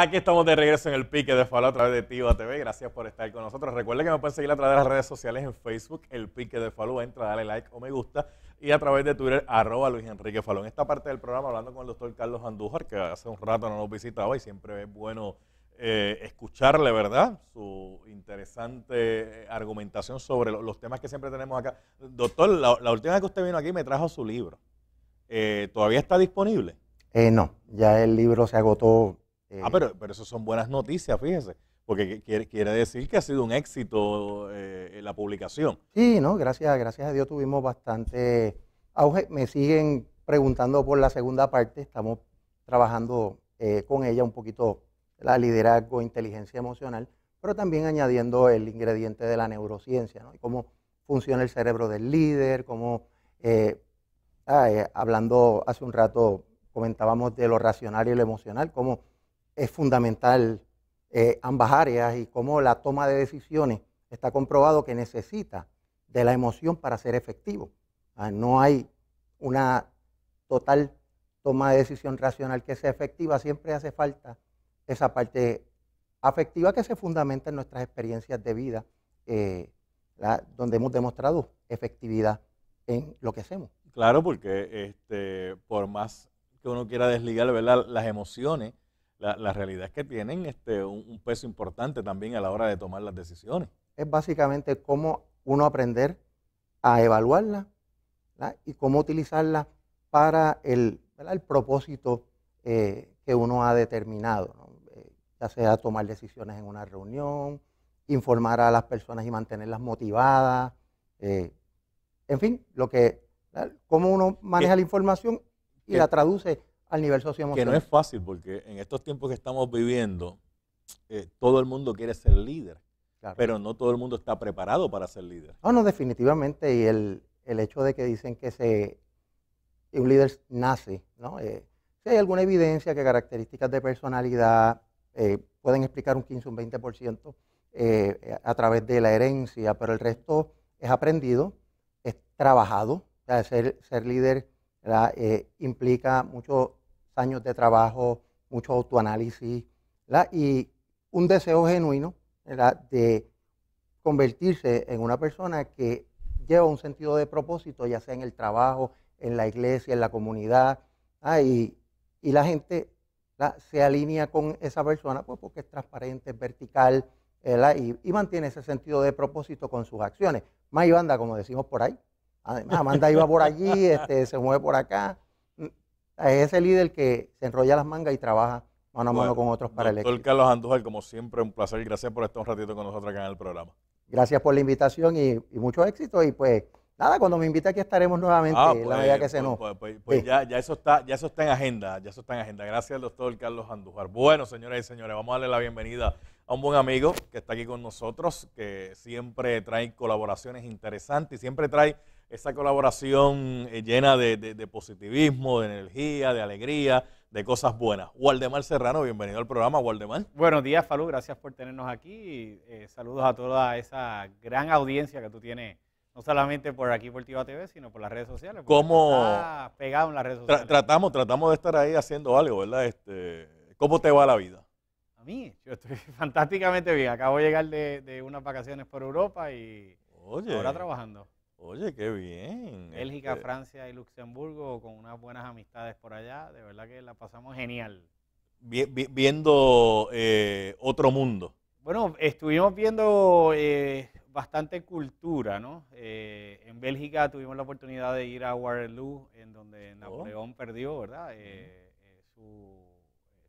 Aquí estamos de regreso en el pique de Falo a través de Tiva TV. Gracias por estar con nosotros. Recuerde que me pueden seguir a través de las redes sociales en Facebook, el pique de Falo. Entra, dale like o me gusta. Y a través de Twitter, arroba Luis Enrique Falo. En esta parte del programa, hablando con el doctor Carlos Andújar, que hace un rato no nos visitaba y siempre es bueno eh, escucharle, ¿verdad? Su interesante eh, argumentación sobre los temas que siempre tenemos acá. Doctor, la, última vez que usted vino aquí me trajo su libro. Eh, ¿Todavía está disponible? no, ya el libro se agotó eh, ah, pero, pero eso son buenas noticias, fíjese, porque quiere, decir que ha sido un éxito eh, la publicación. Sí, no, gracias, gracias a Dios tuvimos bastante auge. Me siguen preguntando por la segunda parte, estamos trabajando eh, con ella un poquito la liderazgo, inteligencia emocional, pero también añadiendo el ingrediente de la neurociencia, ¿no? Y cómo funciona el cerebro del líder, cómo, ah, hablando hace un rato, comentábamos de lo racional y lo emocional, cómo es fundamental eh, ambas áreas y cómo la toma de decisiones está comprobado que necesita de la emoción para ser efectivo. Ah, no hay una total toma de decisión racional que sea efectiva, siempre hace falta esa parte afectiva que se fundamenta en nuestras experiencias de vida, eh, donde hemos demostrado efectividad en lo que hacemos. Claro, porque este, por más que uno quiera desligar las emociones, la, realidad es que tienen este, un, peso importante también a la hora de tomar las decisiones. Es básicamente cómo uno aprender a evaluarla y cómo utilizarla para el, propósito eh, que uno ha determinado, eh, ya sea tomar decisiones en una reunión, informar a las personas y mantenerlas motivadas, eh, en fin, lo que, cómo uno maneja la información y la traduce al nivel socioemocional. Que no es fácil porque en estos tiempos que estamos viviendo, eh, todo el mundo quiere ser líder, pero no todo el mundo está preparado para ser líder. No, no, definitivamente. Y el, hecho de que dicen que se, un líder nace, ¿no? Eh, si hay alguna evidencia que características de personalidad eh, pueden explicar un 15 o un 20% a través de la herencia, pero el resto es aprendido, es trabajado. O sea, ser, ser líder implica mucho años de trabajo, mucho autoanálisis y un deseo genuino de convertirse en una persona que lleva un sentido de propósito, ya sea en el trabajo, en la iglesia, en la comunidad, y, la gente se alinea con esa persona pues porque es transparente, es vertical y, mantiene ese sentido de propósito con sus acciones. Más Ivanda, como decimos por ahí. Además, ah, iba por allí, este, se mueve por acá. Es ese líder que se enrolla las mangas y trabaja mano a mano con otros para el equipo. Carlos Andújar, como siempre, un placer. y Gracias por estar un ratito con nosotros acá en el programa. Gracias por la invitación y, mucho éxito. Y pues, nada, cuando me invite aquí estaremos nuevamente ah, la medida pues, que se pues, nos. Pues, pues ya, eso está, ya eso está en agenda, ya eso está en agenda. Gracias al doctor Carlos Andújar. Bueno, señoras y señores, vamos a darle la bienvenida a un buen amigo que está aquí con nosotros, que siempre trae colaboraciones interesantes y siempre trae esa colaboración eh, llena de, positivismo, de energía, de alegría, de cosas buenas. Waldemar Serrano, bienvenido al programa, Waldemar. Buenos días, Falú, gracias por tenernos aquí. Eh, saludos a toda esa gran audiencia que tú tienes, no solamente por aquí por Tiva TV, sino por las redes sociales. ¿Cómo? Está pegado en las redes sociales. tratamos, tratamos de estar ahí haciendo algo, ¿verdad? Este, ¿Cómo te va la vida? A mí, yo estoy fantásticamente bien. Acabo de llegar de, unas vacaciones por Europa y ahora trabajando. Oye, qué bien. Bélgica, este Francia y Luxemburgo con unas buenas amistades por allá. De verdad que la pasamos genial. viendo eh, otro mundo. Bueno, estuvimos viendo eh, bastante cultura, ¿no? Eh, en Bélgica tuvimos la oportunidad de ir a Waterloo, en donde oh. Napoleón perdió, ¿verdad? su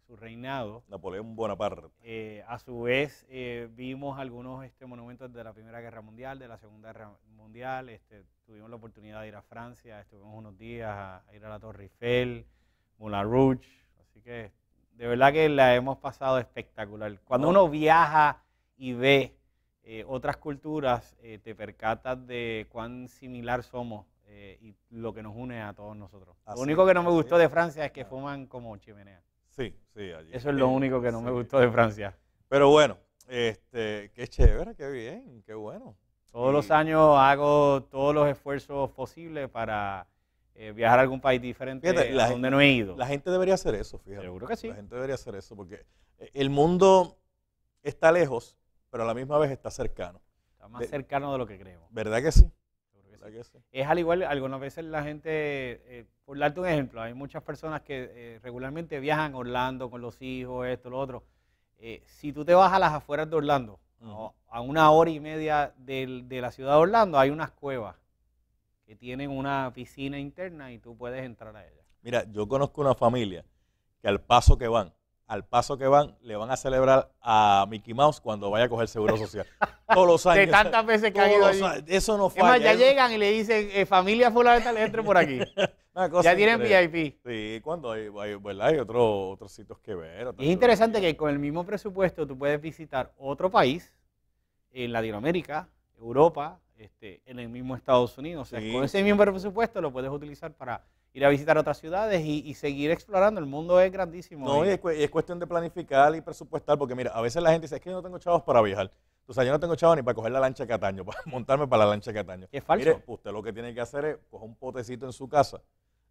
su reinado. Napoleón Bonaparte. Eh, a su vez, eh, vimos algunos este, monumentos de la Primera Guerra Mundial, de la Segunda Guerra Mundial. Este, tuvimos la oportunidad de ir a Francia, estuvimos unos días a, ir a la Torre Eiffel, Moulin Rouge. Así que de verdad que la hemos pasado espectacular. Cuando oh. uno viaja y ve eh, otras culturas, te percatas de cuán similar somos y lo que nos une a todos nosotros. lo único que no me gustó de Francia es que fuman como chimenea. Sí, sí, Eso es lo único que no me gustó de Francia. Pero bueno, este, qué chévere, qué bien, qué bueno. Todos los años hago todos los esfuerzos posibles para eh, viajar a algún país diferente la donde gente, no he ido. La gente debería hacer eso, fíjate. Seguro que sí. La gente debería hacer eso porque eh, el mundo está lejos, pero a la misma vez está cercano. Está más cercano de lo que creemos. ¿Verdad que sí? Es al igual, algunas veces la gente, eh, por darte un ejemplo, hay muchas personas que eh, regularmente viajan a Orlando con los hijos, esto, lo otro. Eh, si tú te vas a las afueras de Orlando, a una hora y media de, de la ciudad de Orlando, hay unas cuevas que tienen una piscina interna y tú puedes entrar a ella. Mira, yo conozco una familia que al paso que van, al paso que van, le van a celebrar a Mickey Mouse cuando vaya a coger seguro social. Todos los años. De tantas veces que ha Eso no falla. ya llegan y le dicen, eh, familia fulana tal, entre por aquí. ya tienen VIP. Sí, cuando hay, otros sitios que ver. Es interesante que con el mismo presupuesto tú puedes visitar otro país en Latinoamérica, Europa, este, en el mismo Estados Unidos. O sea, con ese mismo presupuesto lo puedes utilizar para ir a visitar otras ciudades y, seguir explorando. El mundo es grandísimo. No, y es, cuestión de planificar y presupuestar, porque mira, a veces la gente dice, es que yo no tengo chavos para viajar. O sea, yo no tengo chavos ni para coger la lancha de Cataño, para montarme para la lancha de Cataño. Es falso. Mire, usted lo que tiene que hacer es coger un potecito en su casa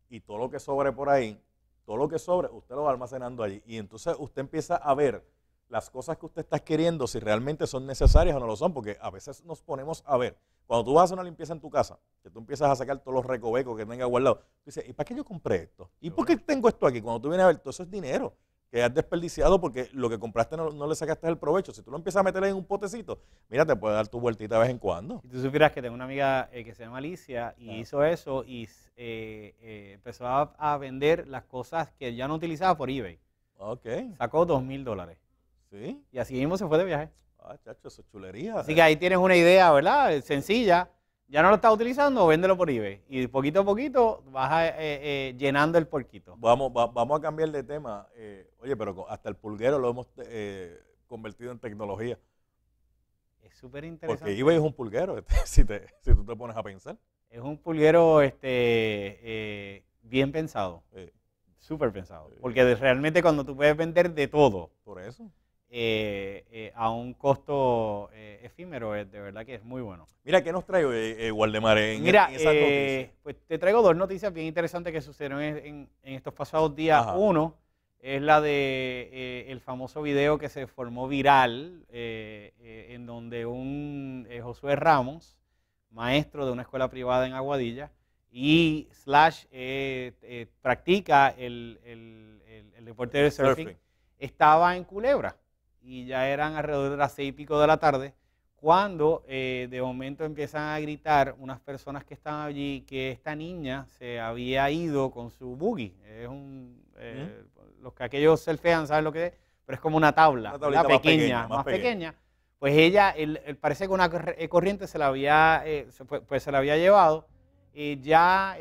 y todo lo que sobre por ahí, todo lo que sobre, usted lo va almacenando allí. Y entonces usted empieza a ver las cosas que usted está queriendo, si realmente son necesarias o no lo son, porque a veces nos ponemos a ver. Cuando tú vas a una limpieza en tu casa, que tú empiezas a sacar todos los recovecos que tengas guardado tú dices, ¿y para qué yo compré esto? ¿Y por qué tengo esto aquí? Cuando tú vienes a ver, todo eso es dinero que has desperdiciado porque lo que compraste no, le sacaste el provecho. Si tú lo empiezas a meter en un potecito, mira, te puede dar tu vueltita de vez en cuando. Y tú supieras que tengo una amiga eh, que se llama Alicia y hizo eso y eh, eh, empezó a, a, vender las cosas que ya no utilizaba por eBay. Ok. Sacó dos mil dólares. Y así mismo se fue de viaje. Ah, chacho, eso es chulería. Así eh. que ahí tienes una idea, ¿verdad? Eh, sencilla. Ya no lo estás utilizando, véndelo por eBay. Y poquito a poquito vas eh, llenando el porquito. Vamos, vamos a cambiar de tema. oye, pero hasta el pulguero lo hemos convertido en tecnología. Es súper interesante. Porque eBay es un pulguero, este, si, si tú te pones a pensar. Es un pulguero este, bien pensado. Súper pensado. Porque realmente cuando tú puedes vender de todo. Por eso. Eh, eh, a un costo eh, efímero, de verdad que es muy bueno. Mira, ¿qué nos trae Waldemar en, Mira, pues te traigo dos noticias bien interesantes que sucedieron en, estos pasados días. Uno es la de el famoso video que se formó viral, en donde un Josué Ramos, maestro de una escuela privada en Aguadilla, y Slash practica el, deporte de surfing, estaba en Culebra y ya eran alrededor de las seis y pico de la tarde, cuando eh, de momento empiezan a gritar unas personas que estaban allí que esta niña se había ido con su buggy. Es un, eh, Los que aquellos selfean saben lo que es, pero es como una tabla, una pequeña, más pequeña, Pues ella, el, parece que una eh, corriente se la había, se, pues, se la había llevado. ya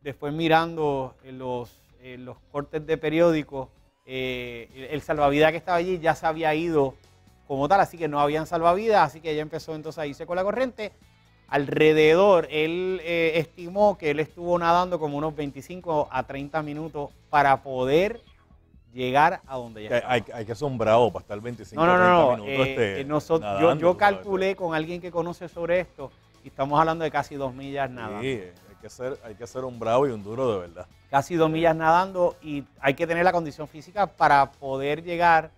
después mirando los, los cortes de periódicos, eh, el, salvavidas que estaba allí ya se había ido como tal, así que no habían salvavidas, así que ya empezó entonces a irse con la corriente. Alrededor, él eh, estimó que él estuvo nadando como unos 25 a 30 minutos para poder llegar a donde ya estaba. Hay, hay que asombrado para estar 25 no, no, no, 30 minutos. Eh, este, eh, yo, calculé con alguien que conoce sobre esto y estamos hablando de casi dos millas nada ser, hay que ser un bravo y un duro de verdad. Casi dos millas nadando y hay que tener la condición física para poder llegar.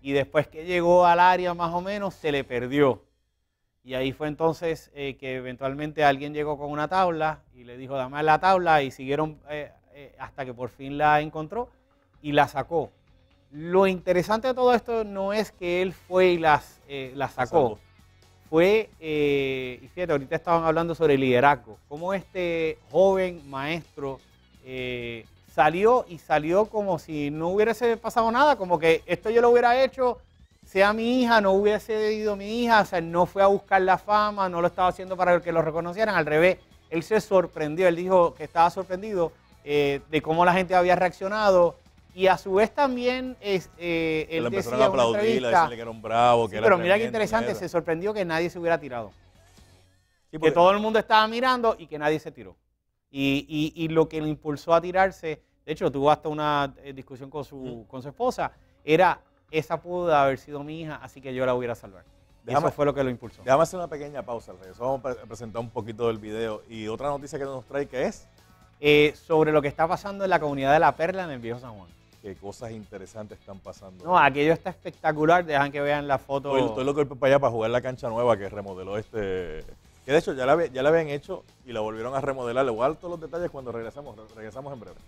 Y después que llegó al área más o menos, se le perdió. Y ahí fue entonces eh, que eventualmente alguien llegó con una tabla y le dijo, dame la tabla y siguieron eh, eh, hasta que por fin la encontró y la sacó. Lo interesante de todo esto no es que él fue y las, la sacó fue, eh, y fíjate, ahorita estaban hablando sobre el liderazgo, cómo este joven maestro eh, salió y salió como si no hubiese pasado nada, como que esto yo lo hubiera hecho, sea mi hija, no hubiese ido mi hija, o sea, no fue a buscar la fama, no lo estaba haciendo para que lo reconocieran, al revés, él se sorprendió, él dijo que estaba sorprendido eh, de cómo la gente había reaccionado y a su vez también es, eh, le empezaron a aplaudir, a decirle que era un bravo, que pero mira qué interesante, se sorprendió que nadie se hubiera tirado. que todo el mundo estaba mirando y que nadie se tiró. Y, lo que le impulsó a tirarse, de hecho, tuvo hasta una eh, discusión con su, esposa, era, esa pudo haber sido mi hija, así que yo la hubiera salvado. Eso fue lo que lo impulsó. Déjame hacer una pequeña pausa, al vamos a presentar un poquito del video y otra noticia que nos trae que es... Eh, sobre lo que está pasando en la comunidad de La Perla en el Viejo San Juan que cosas interesantes están pasando. No, aquello está espectacular, dejan que vean la foto. Estoy, estoy loco para allá para jugar la cancha nueva que remodeló este... Que de hecho ya la, ya la habían hecho y la volvieron a remodelar. Le todos los detalles cuando regresamos, regresamos en breve.